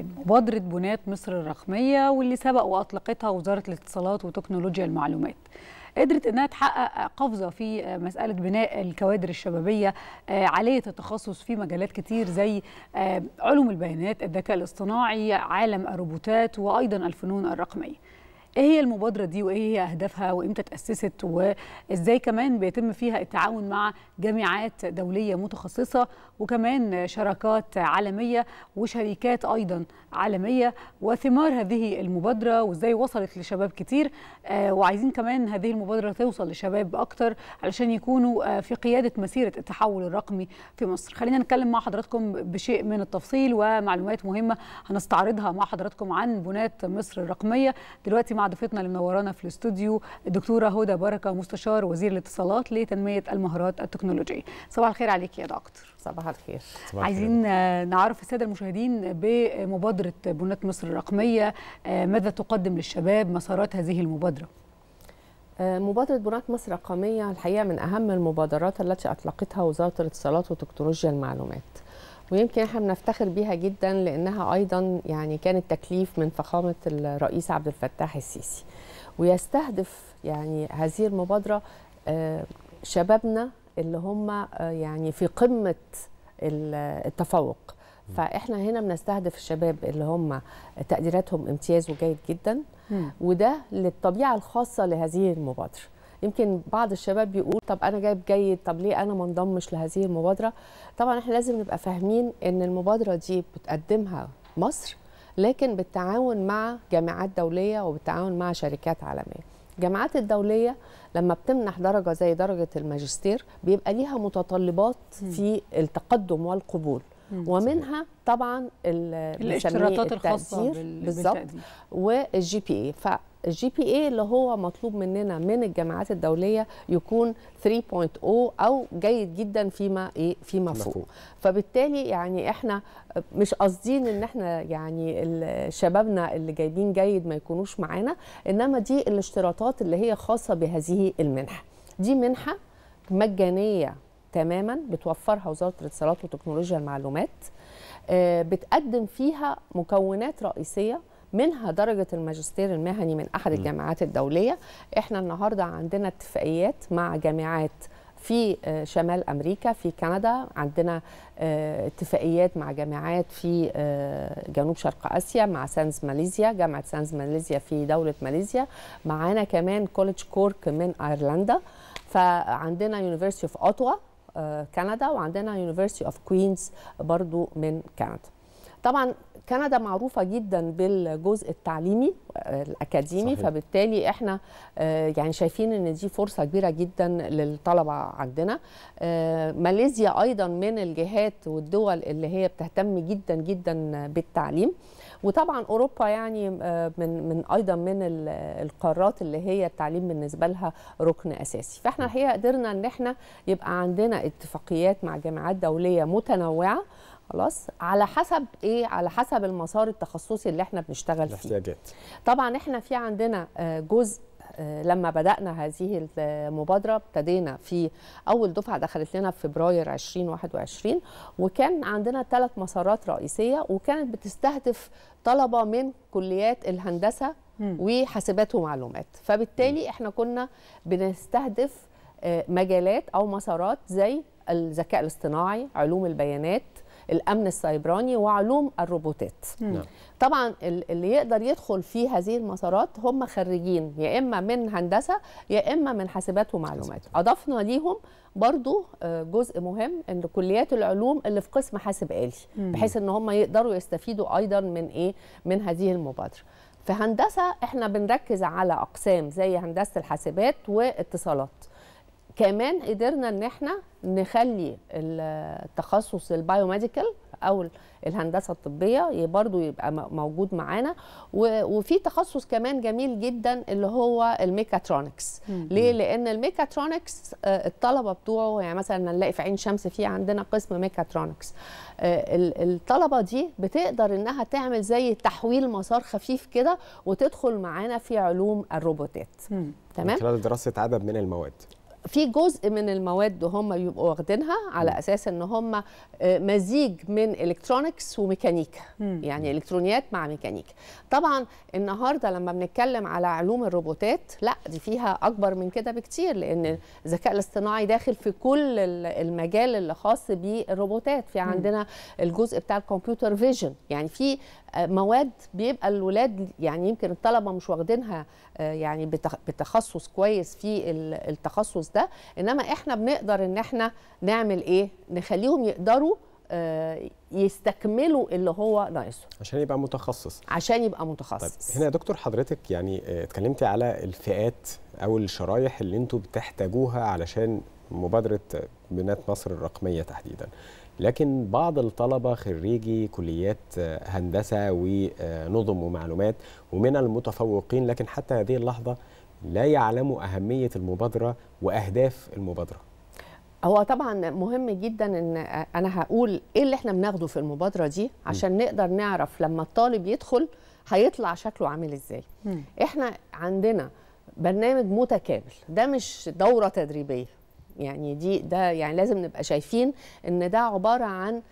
مبادرة بناة مصر الرقمية واللي سبق وأطلقتها وزارة الاتصالات وتكنولوجيا المعلومات قدرت انها تحقق قفزه في مساله بناء الكوادر الشبابيه آه، عاليه التخصص في مجالات كتير زي آه، علوم البيانات الذكاء الاصطناعي عالم الروبوتات وايضا الفنون الرقميه ايه هي المبادره دي وايه هي اهدافها وامتى تاسست وازاي كمان بيتم فيها التعاون مع جامعات دوليه متخصصه وكمان شراكات عالميه وشركات ايضا عالميه وثمار هذه المبادره وازاي وصلت لشباب كتير آه، وعايزين كمان هذه المبادره توصل لشباب اكتر علشان يكونوا آه، في قياده مسيره التحول الرقمي في مصر خلينا نتكلم مع حضراتكم بشيء من التفصيل ومعلومات مهمه هنستعرضها مع حضراتكم عن بنات مصر الرقميه دلوقتي مع مع ضيفتنا اللي منورانا في الاستوديو الدكتوره هدى بركه مستشار وزير الاتصالات لتنميه المهارات التكنولوجيه صباح الخير عليك يا دكتور صباح الخير صباح عايزين آه، نعرف الساده المشاهدين بمبادره بنات مصر الرقميه آه، ماذا تقدم للشباب مسارات هذه المبادره آه، مبادرة بنات مصر الرقمية الحقيقة من أهم المبادرات التي أطلقتها وزارة الاتصالات وتكنولوجيا المعلومات ويمكن احنا بنفتخر بيها جدا لانها ايضا يعني كانت تكليف من فخامه الرئيس عبد الفتاح السيسي ويستهدف يعني هذه المبادره آه، شبابنا اللي هم آه، يعني في قمه التفوق فاحنا هنا بنستهدف الشباب اللي هم تقديراتهم امتياز وجيد جدا وده للطبيعه الخاصه لهذه المبادره يمكن بعض الشباب بيقول طب انا جايب جيد طب ليه انا ما انضمش لهذه المبادره طبعا احنا لازم نبقى فاهمين ان المبادره دي بتقدمها مصر لكن بالتعاون مع جامعات دوليه وبالتعاون مع شركات عالميه الجامعات الدولية لما بتمنح درجة زي درجة الماجستير بيبقى ليها متطلبات في التقدم والقبول ومنها طبعا الاشتراطات الخاصة بالظبط والجي بي اي الجي بي اي اللي هو مطلوب مننا من الجامعات الدوليه يكون 3.0 او جيد جدا فيما ايه فيما فوق فبالتالي يعني احنا مش قاصدين ان احنا يعني شبابنا اللي جايبين جيد ما يكونوش معانا انما دي الاشتراطات اللي هي خاصه بهذه المنحه دي منحه مجانيه تماما بتوفرها وزاره الاتصالات وتكنولوجيا المعلومات آه، بتقدم فيها مكونات رئيسيه منها درجه الماجستير المهني من احد الجامعات الدوليه احنا النهارده عندنا اتفاقيات مع جامعات في آه، شمال امريكا في كندا عندنا آه، اتفاقيات مع جامعات في آه، جنوب شرق اسيا مع سانز ماليزيا جامعه سانز ماليزيا في دوله ماليزيا معانا كمان كوليدج كورك من ايرلندا فعندنا يونيفرسيتي اوف اوتوا كندا وعندنا يونيفرسيتي اوف كوينز برضو من كندا طبعا كندا معروفه جدا بالجزء التعليمي آه، الاكاديمي صحيح. فبالتالي احنا آه، يعني شايفين ان دي فرصه كبيره جدا للطلبه عندنا آه، ماليزيا ايضا من الجهات والدول اللي هي بتهتم جدا جدا بالتعليم وطبعا اوروبا يعني من من ايضا من القارات اللي هي التعليم بالنسبه لها ركن اساسي فاحنا الحقيقه قدرنا ان احنا يبقى عندنا اتفاقيات مع جامعات دوليه متنوعه خلاص على حسب ايه على حسب المسار التخصصي اللي احنا بنشتغل فيه الاحتياجات طبعا احنا في عندنا آه، جزء آه، لما بدأنا هذه المبادرة ابتدينا في أول دفعة دخلت لنا في فبراير 2021 وكان عندنا ثلاث مسارات رئيسية وكانت بتستهدف طلبة من كليات الهندسة وحاسبات ومعلومات فبالتالي احنا كنا بنستهدف آه، مجالات أو مسارات زي الذكاء الاصطناعي علوم البيانات الامن السيبراني وعلوم الروبوتات نعم. طبعا اللي يقدر يدخل في هذه المسارات هم خريجين يا اما من هندسه يا اما من حاسبات ومعلومات اضفنا ليهم برضو آه، جزء مهم ان كليات العلوم اللي في قسم حاسب آلي بحيث ان هم يقدروا يستفيدوا ايضا من ايه من هذه المبادره في هندسه احنا بنركز على اقسام زي هندسه الحاسبات واتصالات كمان قدرنا ان احنا نخلي التخصص البايوميديكال او الهندسه الطبيه برضو يبقى موجود معانا وفي تخصص كمان جميل جدا اللي هو الميكاترونكس ليه لان الميكاترونكس آه، الطلبه بتوعه يعني مثلا نلاقي في عين شمس في عندنا قسم ميكاترونكس آه، الطلبه دي بتقدر انها تعمل زي تحويل مسار خفيف كده وتدخل معانا في علوم الروبوتات تمام خلال دراسه عدد من المواد في جزء من المواد هم بيبقوا واخدينها على اساس ان هم آه، مزيج من الكترونكس وميكانيكا يعني الكترونيات مع ميكانيكا طبعا النهارده لما بنتكلم على علوم الروبوتات لا دي فيها اكبر من كده بكتير لان الذكاء الاصطناعي داخل في كل المجال اللي خاص بالروبوتات في عندنا الجزء بتاع الكمبيوتر فيجن يعني في آه، مواد بيبقى الولاد يعني يمكن الطلبه مش واخدينها آه، يعني بتخصص كويس في التخصص ده انما احنا بنقدر ان احنا نعمل ايه نخليهم يقدروا آه، يستكملوا اللي هو ناقصه عشان يبقى متخصص عشان يبقى متخصص طيب هنا يا دكتور حضرتك يعني آه، اتكلمتي على الفئات او الشرايح اللي انتم بتحتاجوها علشان مبادره بنات مصر الرقميه تحديدا لكن بعض الطلبه خريجي كليات آه، هندسه ونظم ومعلومات ومن المتفوقين لكن حتى هذه اللحظه لا يعلموا أهمية المبادرة وأهداف المبادرة هو طبعا مهم جدا ان انا هقول ايه اللي احنا بناخده في المبادره دي عشان م. نقدر نعرف لما الطالب يدخل هيطلع شكله عامل ازاي م. احنا عندنا برنامج متكامل ده مش دوره تدريبيه يعني دي ده يعني لازم نبقى شايفين ان ده عباره عن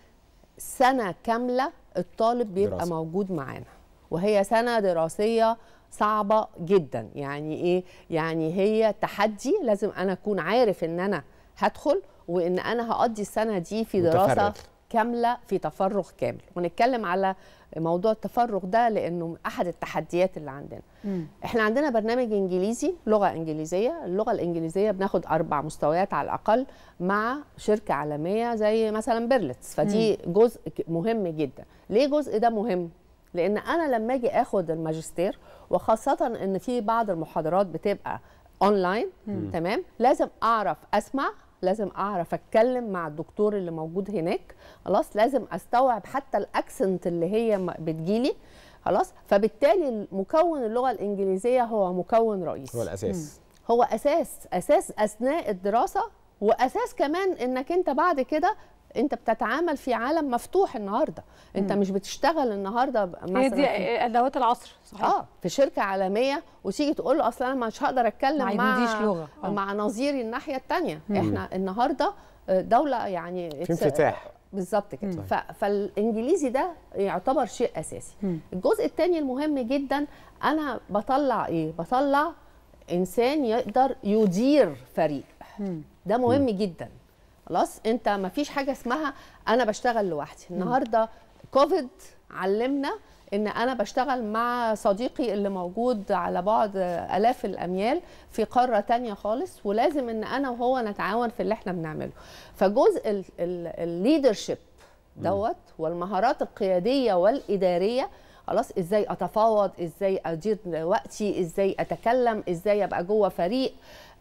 سنه كامله الطالب بيبقى دراسة. موجود معانا وهي سنه دراسيه صعبه جدا يعني ايه يعني هي تحدي لازم انا اكون عارف ان انا هدخل وان انا هقضي السنه دي في دراسه متفرغ. كامله في تفرغ كامل ونتكلم على موضوع التفرغ ده لانه احد التحديات اللي عندنا م. احنا عندنا برنامج انجليزي لغه انجليزيه اللغه الانجليزيه بناخد اربع مستويات على الاقل مع شركه عالميه زي مثلا بيرلتس فدي م. جزء مهم جدا ليه جزء ده مهم لان انا لما اجي اخد الماجستير وخاصه ان في بعض المحاضرات بتبقى اونلاين تمام لازم اعرف اسمع لازم اعرف اتكلم مع الدكتور اللي موجود هناك خلاص لازم استوعب حتى الاكسنت اللي هي بتجيلي خلاص فبالتالي مكون اللغه الانجليزيه هو مكون رئيسي هو الاساس هو اساس اساس اثناء الدراسه واساس كمان انك انت بعد كده انت بتتعامل في عالم مفتوح النهارده انت مم. مش بتشتغل النهارده مثلا هي دي ادوات العصر صحيح اه في شركه عالميه وتيجي تقول له اصل انا مش هقدر اتكلم مع لغه آه. مع نظيري الناحيه الثانيه احنا النهارده آه، دوله يعني في انفتاح بالظبط كده ف... فالانجليزي ده يعتبر شيء اساسي مم. الجزء الثاني المهم جدا انا بطلع ايه بطلع انسان يقدر يدير فريق مم. ده مهم مم. جدا خلاص انت ما فيش حاجه اسمها انا بشتغل لوحدي النهارده كوفيد علمنا ان انا بشتغل مع صديقي اللي موجود على بعد الاف الاميال في قاره تانية خالص ولازم ان انا وهو نتعاون في اللي احنا بنعمله فجزء الليدرشيب دوت والمهارات القياديه والاداريه خلاص ازاي اتفاوض ازاي ادير وقتي ازاي اتكلم ازاي ابقى جوه فريق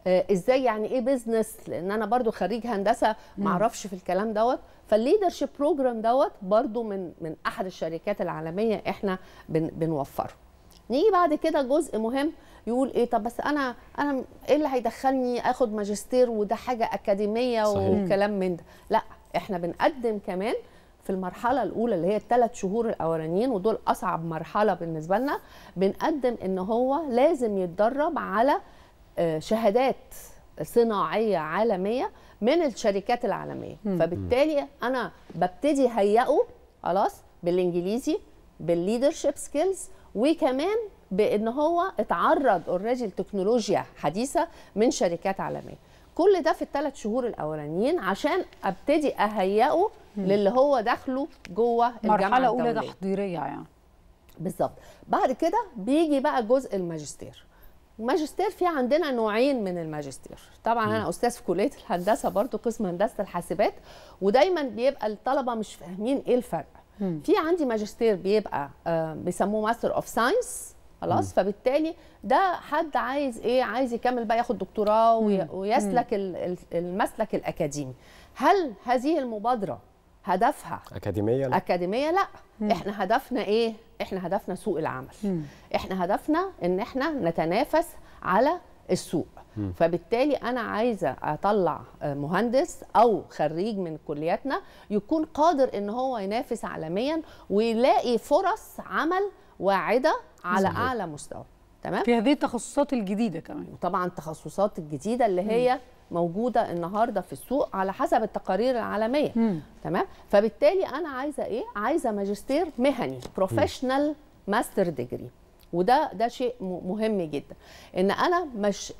آه، ازاي يعني ايه بزنس لان انا برضو خريج هندسه ما اعرفش في الكلام دوت فالليدرشيب بروجرام دوت برضو من من احد الشركات العالميه احنا بن بنوفره نيجي بعد كده جزء مهم يقول ايه طب بس انا انا ايه اللي هيدخلني اخد ماجستير وده حاجه اكاديميه صحيح. وكلام من ده لا احنا بنقدم كمان في المرحله الاولى اللي هي الثلاث شهور الاولانيين ودول اصعب مرحله بالنسبه لنا بنقدم ان هو لازم يتدرب على آه، شهادات صناعيه عالميه من الشركات العالميه مم. فبالتالي انا ببتدي هيئه خلاص بالانجليزي بالليدرشيب سكيلز وكمان بان هو اتعرض اوريدي لتكنولوجيا حديثه من شركات عالميه كل ده في الثلاث شهور الاولانيين عشان ابتدي اهيئه للي هو داخله جوه مرحله اولى تحضيريه يعني بالظبط بعد كده بيجي بقى جزء الماجستير ماجستير في عندنا نوعين من الماجستير طبعا م. انا استاذ في كليه الهندسه برضو قسم هندسه الحاسبات ودايما بيبقى الطلبه مش فاهمين ايه الفرق م. في عندي ماجستير بيبقى آه بيسموه ماستر اوف ساينس خلاص فبالتالي ده حد عايز ايه عايز يكمل بقى ياخد دكتوراه ويسلك المسلك الاكاديمي هل هذه المبادره هدفها اكاديميه لا اكاديميه لا مم. احنا هدفنا ايه احنا هدفنا سوق العمل مم. احنا هدفنا ان احنا نتنافس على السوق مم. فبالتالي انا عايزه اطلع مهندس او خريج من كلياتنا يكون قادر ان هو ينافس عالميا ويلاقي فرص عمل واعده على اعلى مستوى تمام في هذه التخصصات الجديده كمان طبعا التخصصات الجديده اللي هي م. موجوده النهارده في السوق على حسب التقارير العالميه م. تمام فبالتالي انا عايزه ايه عايزه ماجستير مهني بروفيشنال ماستر ديجري وده ده شيء مهم جدا ان انا مش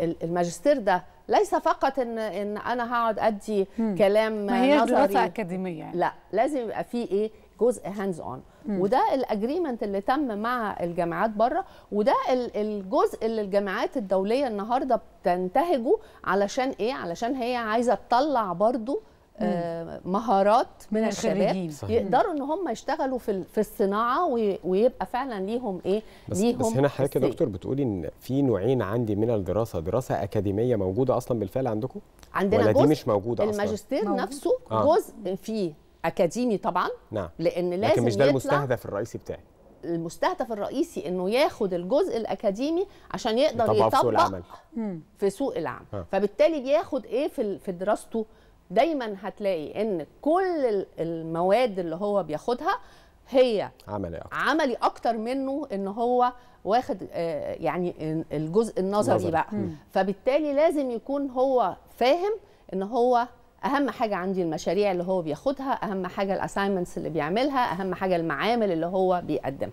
الماجستير ده ليس فقط ان ان انا هقعد ادي م. كلام ما هي دراسه اكاديميه يعني. لا لازم يبقى فيه ايه جزء هاندز اون وده الاجريمنت اللي تم مع الجامعات بره وده الجزء اللي الجامعات الدوليه النهارده بتنتهجه علشان ايه علشان هي عايزه تطلع برضو آه مهارات من الشباب يقدروا ان هم يشتغلوا في في الصناعه ويبقى فعلا ليهم ايه بس ليهم بس هنا حضرتك يا دكتور بتقولي ان في نوعين عندي من الدراسه دراسه اكاديميه موجوده اصلا بالفعل عندكم عندنا ولا جزء دي مش موجوده اصلا الماجستير موجود. نفسه آه. جزء فيه اكاديمي طبعا نعم لان لازم لكن مش ده المستهدف الرئيسي بتاعي المستهدف الرئيسي انه ياخد الجزء الاكاديمي عشان يقدر يطبق في سوق العمل في سوق العمل ها. فبالتالي بياخد ايه في في دراسته دايما هتلاقي ان كل المواد اللي هو بياخدها هي عملي اكتر عملي اكتر منه ان هو واخد آه، يعني الجزء النظري بقى م. فبالتالي لازم يكون هو فاهم ان هو اهم حاجه عندي المشاريع اللي هو بياخدها اهم حاجه الاساينمنتس اللي بيعملها اهم حاجه المعامل اللي هو بيقدمها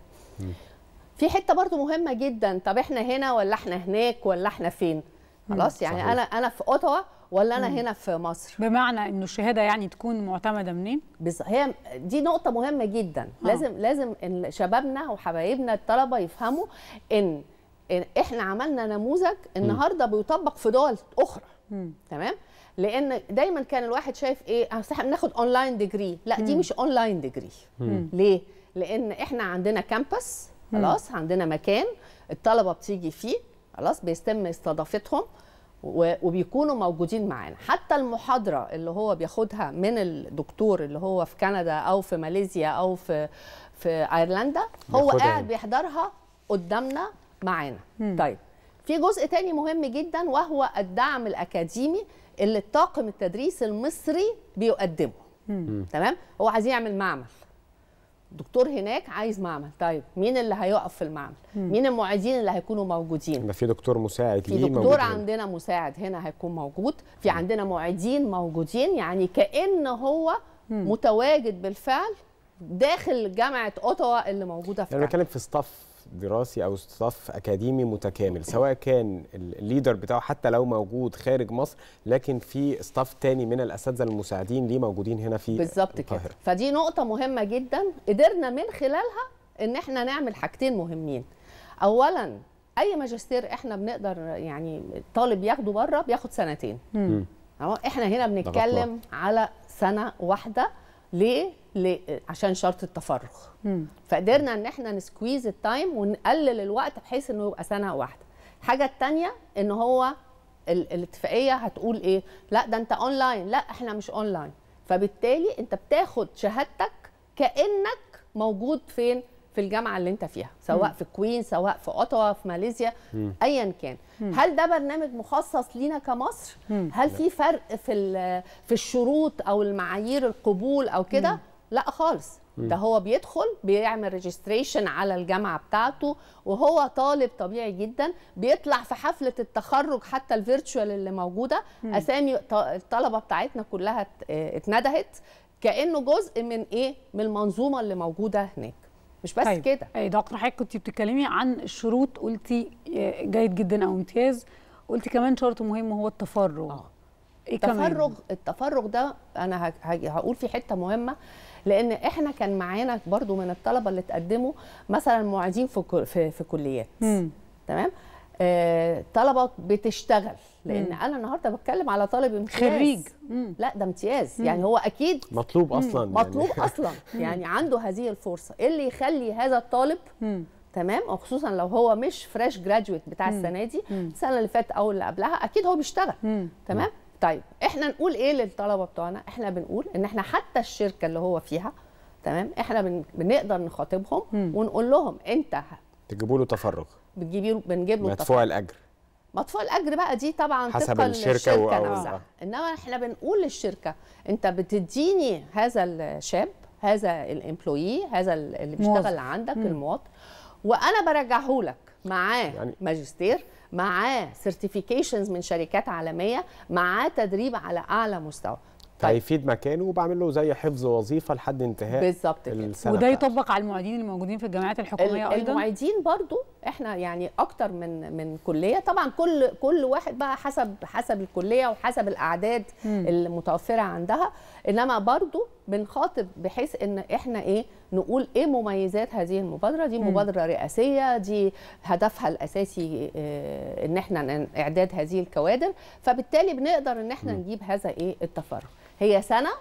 في حته برضو مهمه جدا طب احنا هنا ولا احنا هناك ولا احنا فين خلاص يعني صحيح. انا انا في اوتوا ولا انا مم. هنا في مصر بمعنى انه الشهاده يعني تكون معتمده منين بز... هي دي نقطه مهمه جدا آه. لازم لازم شبابنا وحبايبنا الطلبه يفهموا ان احنا عملنا نموذج النهارده بيطبق في دول اخرى مم. تمام لان دايما كان الواحد شايف ايه احنا آه، بناخد اونلاين ديجري لا دي مش اونلاين ديجري ليه لان احنا عندنا كامبس خلاص عندنا مكان الطلبه بتيجي فيه خلاص بيتم استضافتهم وبيكونوا موجودين معانا حتى المحاضره اللي هو بياخدها من الدكتور اللي هو في كندا او في ماليزيا او في في ايرلندا هو قاعد يعني. بيحضرها قدامنا معانا طيب في جزء تاني مهم جدا وهو الدعم الاكاديمي اللي الطاقم التدريس المصري بيقدمه تمام هو عايز يعمل معمل دكتور هناك عايز معمل طيب مين اللي هيقف في المعمل مم. مين المعيدين اللي هيكونوا موجودين يبقى في دكتور مساعد في دكتور موجود عندنا هنا. مساعد هنا هيكون موجود في عندنا معيدين موجودين يعني كأن هو مم. متواجد بالفعل داخل جامعه اوتوا اللي موجوده في انا بتكلم في ستاف دراسي او صف اكاديمي متكامل سواء كان الليدر بتاعه حتى لو موجود خارج مصر لكن في صف تاني من الاساتذه المساعدين ليه موجودين هنا في بالظبط كده فدي نقطه مهمه جدا قدرنا من خلالها ان احنا نعمل حاجتين مهمين اولا اي ماجستير احنا بنقدر يعني طالب ياخده بره بياخد سنتين اهو احنا هنا بنتكلم على سنه واحده ليه؟ ليه؟ عشان شرط التفرغ فقدرنا ان احنا نسكويز التايم ونقلل الوقت بحيث انه يبقى سنه واحده الحاجه الثانيه ان هو الاتفاقيه هتقول ايه لا ده انت اونلاين لا احنا مش اونلاين فبالتالي انت بتاخد شهادتك كانك موجود فين في الجامعه اللي انت فيها سواء م. في كوين سواء في اوتوا في ماليزيا ايا كان م. هل ده برنامج مخصص لينا كمصر م. هل في فرق في في الشروط او المعايير القبول او كده لا خالص ده هو بيدخل بيعمل ريجستريشن على الجامعه بتاعته وهو طالب طبيعي جدا بيطلع في حفله التخرج حتى الفيرتشوال اللي موجوده م. اسامي الطلبه بتاعتنا كلها اتندهت كانه جزء من ايه من المنظومه اللي موجوده هناك مش بس طيب. كده اي دكتور حضرتك كنت بتتكلمي عن الشروط قلتي آه، جيد جدا او امتياز قلتي كمان شرط مهم هو التفرغ آه. إيه التفرغ كمان؟ التفرغ ده انا هقول في حته مهمه لان احنا كان معانا برضو من الطلبه اللي تقدموا مثلا معيدين في في, في كليات تمام آه، طلبه بتشتغل لان مم. انا النهارده بتكلم على طالب امتياز خريج مم. لا ده امتياز مم. يعني هو اكيد مطلوب اصلا مم. يعني. مطلوب يعني. اصلا يعني عنده هذه الفرصه ايه اللي يخلي هذا الطالب مم. تمام وخصوصا لو هو مش فريش جراديويت بتاع مم. السنه دي السنه اللي فاتت او اللي قبلها اكيد هو بيشتغل مم. تمام طيب احنا نقول ايه للطلبه بتوعنا احنا بنقول ان احنا حتى الشركه اللي هو فيها تمام احنا بن... بنقدر نخاطبهم ونقول لهم انت تجيبوا له تفرغ بتجيبي بنجيب له مدفوع الاجر مدفوع الاجر بقى دي طبعا حسب الشركه, الشركة نفسها انما احنا بنقول للشركه انت بتديني هذا الشاب هذا الامبلويي هذا اللي بيشتغل عندك المواطن وانا برجعه لك معاه يعني ماجستير معاه سيرتيفيكيشنز من شركات عالميه معاه تدريب على اعلى مستوى طيب. هيفيد مكانه وبعمل له زي حفظ وظيفه لحد انتهاء بالظبط كده وده يطبق على المعيدين الموجودين في الجامعات الحكوميه ايضا المعيدين برضو احنا يعني اكتر من من كليه طبعا كل كل واحد بقى حسب حسب الكليه وحسب الاعداد م. المتوفره عندها انما برضو بنخاطب بحيث ان احنا ايه نقول ايه مميزات هذه المبادره دي مبادره رئاسيه دي هدفها الاساسي آه، ان احنا اعداد هذه الكوادر فبالتالي بنقدر ان احنا نجيب هذا ايه التفرغ هي سنه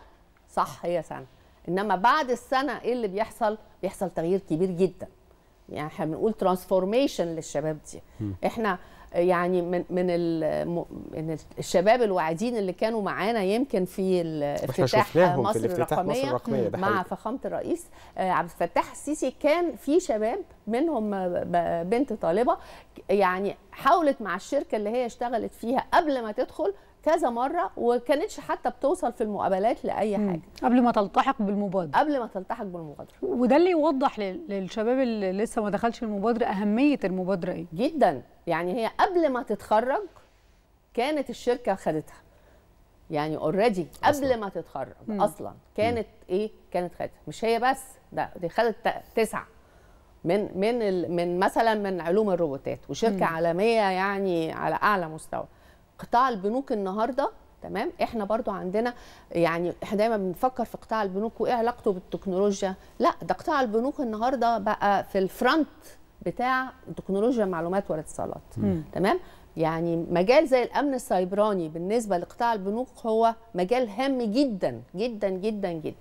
صح هي سنه انما بعد السنه ايه اللي بيحصل بيحصل تغيير كبير جدا يعني احنا بنقول ترانسفورميشن للشباب دي احنا يعني من من من الشباب الواعدين اللي كانوا معانا يمكن في الافتتاح مصر, الرقميه مصر الرقمية مع فخامه الرئيس آه، عبد الفتاح السيسي كان في شباب منهم آه، بنت طالبه يعني حاولت مع الشركه اللي هي اشتغلت فيها قبل ما تدخل كذا مره وكانتش حتى بتوصل في المقابلات لاي حاجه قبل ما تلتحق بالمبادره قبل ما تلتحق بالمبادره وده اللي يوضح للشباب اللي لسه ما دخلش المبادره اهميه المبادره ايه جدا يعني هي قبل ما تتخرج كانت الشركه خدتها يعني اوريدي قبل ما تتخرج مم. اصلا كانت مم. ايه كانت خدتها مش هي بس ده دي خدت تسعه من من من مثلا من علوم الروبوتات وشركه مم. عالميه يعني على اعلى مستوى قطاع البنوك النهارده تمام احنا برضو عندنا يعني احنا دايما بنفكر في قطاع البنوك وايه علاقته بالتكنولوجيا لا ده قطاع البنوك النهارده بقى في الفرونت بتاع تكنولوجيا المعلومات والاتصالات تمام يعني مجال زي الامن السيبراني بالنسبه لقطاع البنوك هو مجال هام جدا جدا جدا جدا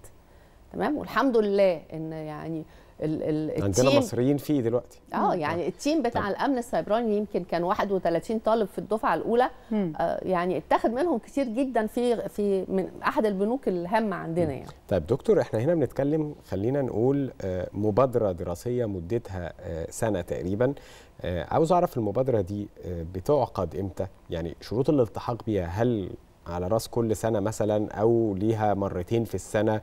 تمام والحمد لله ان يعني ال عندنا مصريين فيه دلوقتي اه يعني التيم بتاع طيب. الامن السيبراني يمكن كان 31 طالب في الدفعه الاولى آه يعني اتاخد منهم كتير جدا في في من احد البنوك الهامه عندنا يعني طيب دكتور احنا هنا بنتكلم خلينا نقول آه مبادره دراسيه مدتها آه سنه تقريبا آه عاوز اعرف المبادره دي آه بتعقد امتى يعني شروط الالتحاق بيها هل على راس كل سنه مثلا او ليها مرتين في السنه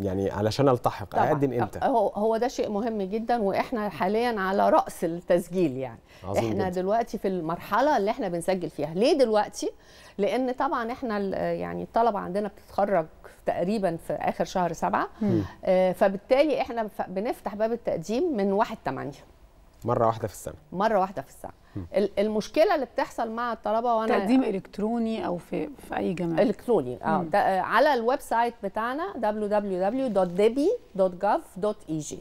يعني علشان التحق اقدم امتى هو هو ده شيء مهم جدا واحنا حاليا على راس التسجيل يعني عظيم احنا جدا. دلوقتي في المرحله اللي احنا بنسجل فيها ليه دلوقتي لان طبعا احنا يعني الطلبه عندنا بتتخرج تقريبا في اخر شهر سبعة آه فبالتالي احنا بنفتح باب التقديم من 1 8 مره واحده في السنه مره واحده في السنه المشكله اللي بتحصل مع الطلبه وانا تقديم الكتروني او في في اي جامعه الكتروني اه, آه، على الويب سايت بتاعنا www.debi.gov.eg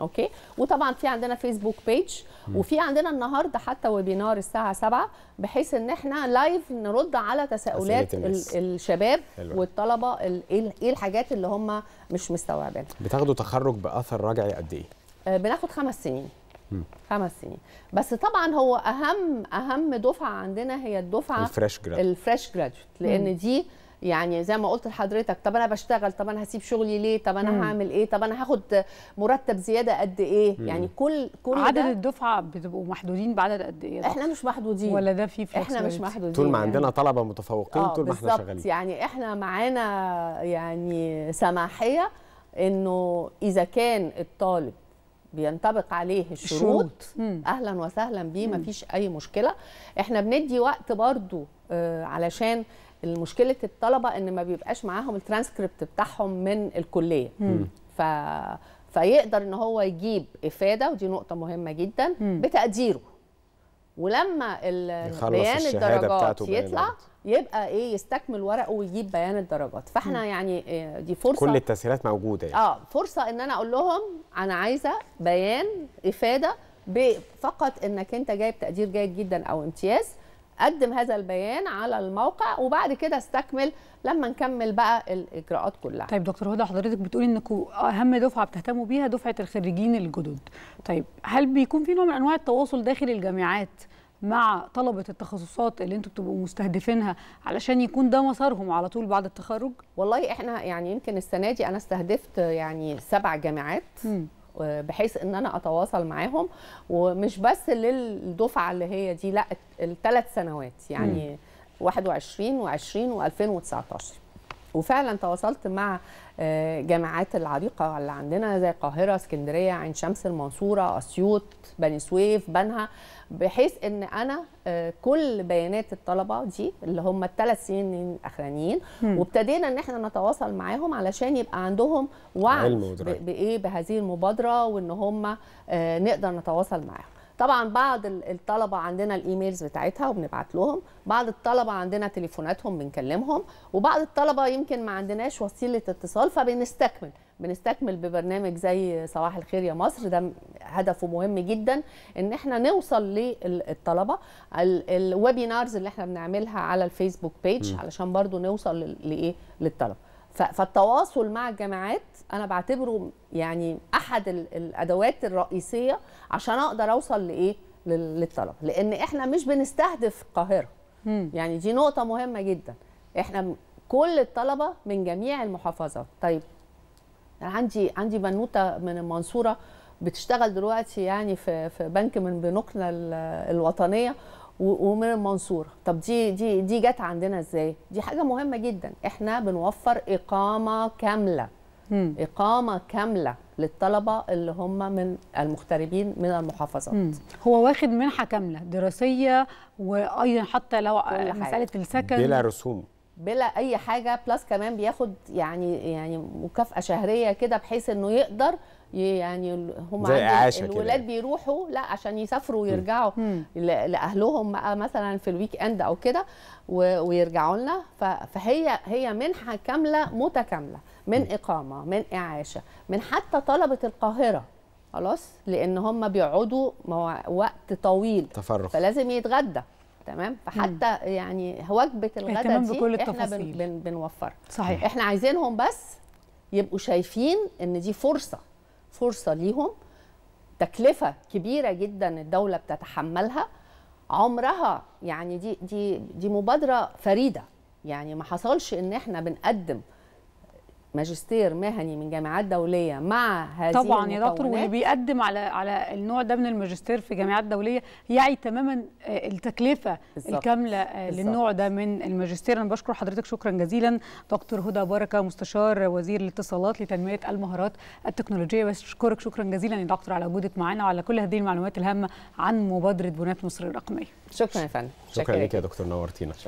اوكي وطبعا في عندنا فيسبوك بيج وفي عندنا النهارده حتى ويبينار الساعه 7 بحيث ان احنا لايف نرد على تساؤلات الشباب حلوة. والطلبه ايه الحاجات اللي هم مش مستوعبينها بتاخدوا تخرج باثر رجعي قد ايه آه، بناخد خمس سنين خمس سنين بس طبعا هو اهم اهم دفعه عندنا هي الدفعه الفريش جراد الفريش جراديوت لان دي يعني زي ما قلت لحضرتك طب انا بشتغل طب انا هسيب شغلي ليه طب انا مم. هعمل ايه طب انا هاخد مرتب زياده قد ايه مم. يعني كل كل عدد الدفعه بتبقوا محدودين بعدد قد ايه احنا مش محدودين ولا ده في احنا مش محدودين طول ما يعني. عندنا طلبه متفوقين آه، طول ما احنا شغالين يعني احنا معانا يعني سماحيه انه اذا كان الطالب بينطبق عليه الشروط اهلا وسهلا بيه مفيش اي مشكله احنا بندي وقت برضو آه، علشان مشكله الطلبه ان ما بيبقاش معاهم الترانسكريبت بتاعهم من الكليه ف فيقدر ان هو يجيب افاده ودي نقطه مهمه جدا بتقديره ولما بيان الدرجات يطلع يبقى ايه يستكمل ورقه ويجيب بيان الدرجات فاحنا م. يعني آه، دي فرصه كل التسهيلات موجوده يعني. اه فرصه ان انا اقول لهم انا عايزه بيان افاده فقط انك انت جايب تقدير جيد جدا او امتياز قدم هذا البيان على الموقع وبعد كده استكمل لما نكمل بقى الاجراءات كلها طيب دكتور هدى حضرتك بتقولي انكم اهم دفعه بتهتموا بيها دفعه الخريجين الجدد طيب هل بيكون في نوع من انواع التواصل داخل الجامعات مع طلبة التخصصات اللي انتم بتبقوا مستهدفينها علشان يكون ده مسارهم على طول بعد التخرج؟ والله احنا يعني يمكن السنة دي أنا استهدفت يعني سبع جامعات م. بحيث ان انا اتواصل معاهم ومش بس للدفعه اللي هي دي لا الثلاث سنوات يعني م. 21 و20 و2019 وفعلا تواصلت مع آه، جامعات العريقه اللي عندنا زي القاهره اسكندريه عين شمس المنصوره اسيوط بني سويف بنها بحيث ان انا آه، كل بيانات الطلبه دي اللي هم الثلاث سنين الاخرانيين وابتدينا ان احنا نتواصل معاهم علشان يبقى عندهم وعي بايه بهذه المبادره وان هم آه، نقدر نتواصل معاهم طبعا بعض الطلبه عندنا الايميلز بتاعتها وبنبعت لهم بعض الطلبه عندنا تليفوناتهم بنكلمهم وبعض الطلبه يمكن ما عندناش وسيله اتصال فبنستكمل بنستكمل ببرنامج زي صباح الخير يا مصر ده هدفه مهم جدا ان احنا نوصل للطلبه الويبينارز اللي احنا بنعملها على الفيسبوك بيج علشان برضو نوصل لايه للطلبه فالتواصل مع الجامعات انا بعتبره يعني احد الادوات الرئيسيه عشان اقدر اوصل لايه للطلبه لان احنا مش بنستهدف القاهره يعني دي نقطه مهمه جدا احنا كل الطلبه من جميع المحافظات طيب عندي عندي بنوته من المنصوره بتشتغل دلوقتي يعني في في بنك من بنوكنا الوطنيه ومن المنصوره طب دي دي دي جت عندنا ازاي دي حاجه مهمه جدا احنا بنوفر اقامه كامله مم. اقامه كامله للطلبه اللي هم من المغتربين من المحافظات مم. هو واخد منحه كامله دراسيه وايضا حتى لو مساله السكن بلا رسوم بلا اي حاجه بلس كمان بياخد يعني يعني مكافاه شهريه كده بحيث انه يقدر يعني هم زي عاشة الولاد كده. يعني. بيروحوا لا عشان يسافروا ويرجعوا مم. لاهلهم بقى مثلا في الويك اند او كده ويرجعوا لنا فهي هي منحه كامله متكامله من اقامه من اعاشه من حتى طلبه القاهره خلاص لان هم بيقعدوا وقت طويل تفرغ فلازم يتغدى تمام فحتى مم. يعني وجبه الغداء دي بكل احنا بن بن بنوفرها صحيح احنا عايزينهم بس يبقوا شايفين ان دي فرصه فرصه ليهم تكلفه كبيره جدا الدوله بتتحملها عمرها يعني دي دي دي مبادره فريده يعني ما حصلش ان احنا بنقدم ماجستير مهني من جامعات دوليه مع هذه طبعا يا دكتور واللي بيقدم على على النوع ده من الماجستير في جامعات دوليه يعي تماما آه، التكلفه بالزبط. الكامله آه، بالزبط. للنوع ده من الماجستير انا بشكر حضرتك شكرا جزيلا دكتور هدى بركه مستشار وزير الاتصالات لتنميه المهارات التكنولوجيه بشكرك شكرا جزيلا يا دكتور على وجودك معانا وعلى كل هذه المعلومات الهامه عن مبادره بنات مصر الرقميه شكرا يا فندم شكرا, شكرا لك يا دكتور نورتينا شكرا.